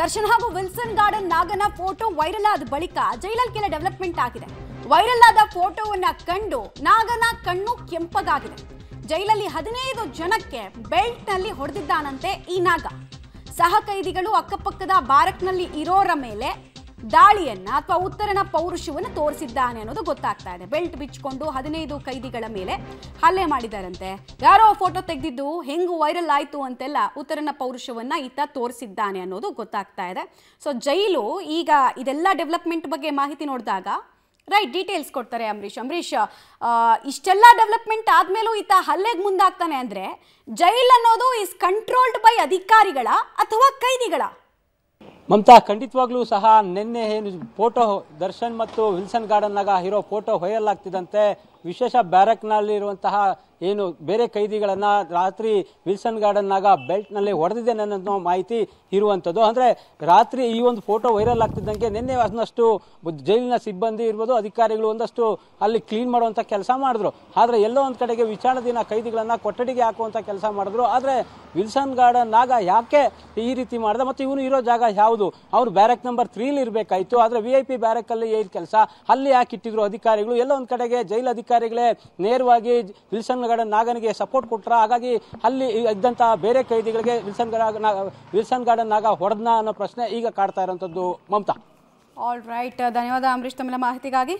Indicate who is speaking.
Speaker 1: ದರ್ಶನ್ ಹಾಗೂ Wilson Garden ನಾಗನ photo viral ಆದ ಬಳಿಕ ಜೈಲಲ್ಲಿ ಕೆಲ ಡೆವಲಪ್ಮೆಂಟ್ ಆಗಿದೆ ವೈರಲ್ ಆದ ಫೋಟೋವನ್ನ ಕಂಡು ನಾಗನ ಕಣ್ಣು ಕೆಂಪಗಾಗಿದೆ ಜೈಲಲ್ಲಿ ಹದಿನೈದು ಜನಕ್ಕೆ ನಲ್ಲಿ ಹೊಡೆದಿದ್ದಾನಂತೆ ಈ ನಾಗ ಸಹ ಕೈದಿಗಳು ಅಕ್ಕಪಕ್ಕದ ಬಾರಕ್ನಲ್ಲಿ ಇರೋರ ಮೇಲೆ ದಾಳಿಯನ್ನ ಅಥವಾ ಉತ್ತರನ ಪೌರುಷವನ್ನು ತೋರಿಸಿದ್ದಾನೆ ಅನ್ನೋದು ಗೊತ್ತಾಗ್ತಾ ಇದೆ ಬೆಲ್ಟ್ ಬಿಚ್ಚಿಕೊಂಡು ಹದಿನೈದು ಕೈದಿಗಳ ಮೇಲೆ ಹಲ್ಲೆ ಮಾಡಿದಾರಂತೆ ಯಾರೋ ಫೋಟೋ ತೆಗೆದಿದ್ದು ಹೆಂಗು ವೈರಲ್ ಆಯಿತು ಅಂತೆಲ್ಲ ಉತ್ತರನ ಪೌರುಷವನ್ನ ಈತ ತೋರಿಸಿದ್ದಾನೆ ಅನ್ನೋದು ಗೊತ್ತಾಗ್ತಾ ಇದೆ ಸೊ ಜೈಲು ಈಗ ಇದೆಲ್ಲ ಡೆವಲಪ್ಮೆಂಟ್ ಬಗ್ಗೆ ಮಾಹಿತಿ ನೋಡಿದಾಗ ರೈಟ್ ಡೀಟೇಲ್ಸ್ ಕೊಡ್ತಾರೆ ಅಂಬರೀಷ್ ಅಂಬರೀಷ್ ಇಷ್ಟೆಲ್ಲ ಡೆವಲಪ್ಮೆಂಟ್ ಆದಮೇಲೂ ಈತ ಹಲ್ಲೆಗೆ ಮುಂದಾಗ್ತಾನೆ ಅಂದರೆ ಜೈಲ್ ಅನ್ನೋದು ಇಸ್ ಕಂಟ್ರೋಲ್ಡ್ ಬೈ ಅಧಿಕಾರಿಗಳ ಅಥವಾ ಕೈದಿಗಳ
Speaker 2: ಮಮತಾ ಖಂಡಿತವಾಗ್ಲೂ ಸಹ ನಿನ್ನೆ ಏನು ಫೋಟೋ ದರ್ಶನ್ ಮತ್ತು ವಿಲ್ಸನ್ ಗಾರ್ಡನ್ನಾಗ ಇರೋ ಫೋಟೋ ವೈರಲ್ ಆಗ್ತಿದ್ದಂತೆ ವಿಶೇಷ ಬ್ಯಾರಕ್ನಲ್ಲಿರುವಂತಹ ಏನು ಬೇರೆ ಕೈದಿಗಳನ್ನು ರಾತ್ರಿ ವಿಲ್ಸನ್ ಗಾರ್ಡನ್ನಾಗ ಬೆಲ್ಟ್ನಲ್ಲಿ ಹೊಡೆದಿದೆ ಅನ್ನೋ ಮಾಹಿತಿ ಇರುವಂಥದ್ದು ಅಂದರೆ ರಾತ್ರಿ ಈ ಒಂದು ಫೋಟೋ ವೈರಲ್ ಆಗ್ತಿದ್ದಂಗೆ ನಿನ್ನೆ ಅದನ್ನಷ್ಟು ಜೈಲಿನ ಸಿಬ್ಬಂದಿ ಇರ್ಬೋದು ಅಧಿಕಾರಿಗಳು ಒಂದಷ್ಟು ಅಲ್ಲಿ ಕ್ಲೀನ್ ಮಾಡುವಂಥ ಕೆಲಸ ಮಾಡಿದ್ರು ಆದರೆ ಎಲ್ಲೋ ಒಂದು ಕಡೆಗೆ ವಿಚಾರಣಾಧೀನ ಕೈದಿಗಳನ್ನು ಕೊಠಡಿಗೆ ಹಾಕುವಂಥ ಕೆಲಸ ಮಾಡಿದ್ರು ಆದರೆ ವಿಲ್ಸನ್ ಗಾರ್ಡನ್ನಾಗ ಯಾಕೆ ಈ ರೀತಿ ಮಾಡಿದೆ ಮತ್ತು ಇವನು ಇರೋ ಜಾಗ ಯಾವುದು ಹೌದು ಅವ್ರು ಬ್ಯಾರಕ್ ನಂಬರ್ ತ್ರೀಲಿ ಇರಬೇಕಾಯ್ತು ಆದರೆ ವಿ ಐ ಪಿ ಬ್ಯಾರಕಲ್ಲಿ ಏನು ಕೆಲಸ ಅಲ್ಲಿ ಯಾಕೆ ಇಟ್ಟಿದ್ರು ಅಧಿಕಾರಿಗಳು ಎಲ್ಲ ಒಂದು ಕಡೆಗೆ ಜೈಲು ಅಧಿಕಾರಿಗಳೇ ನೇರವಾಗಿ ವಿಲ್ಸನ್ ಗಾರ್ಡನ್ ನಾಗನಿಗೆ ಸಪೋರ್ಟ್ ಕೊಟ್ಟರೆ ಹಾಗಾಗಿ ಅಲ್ಲಿ ಇದ್ದಂತ ಬೇರೆ ಕೈದಿಗಳಿಗೆ ವಿಲ್ಸನ್ ವಿಲ್ಸನ್ ಗಾರ್ಡನ್ ನಾಗ ಹೊಡೆದ್ನ ಅನ್ನೋ ಪ್ರಶ್ನೆ ಈಗ ಕಾಡ್ತಾ ಇರೋಂಥದ್ದು ಮಮತಾ
Speaker 1: ಆಲ್ ರೈಟ್ ಧನ್ಯವಾದ ಅಂಬರೀಶ್ ತಮ್ಮ ಮಾಹಿತಿಗಾಗಿ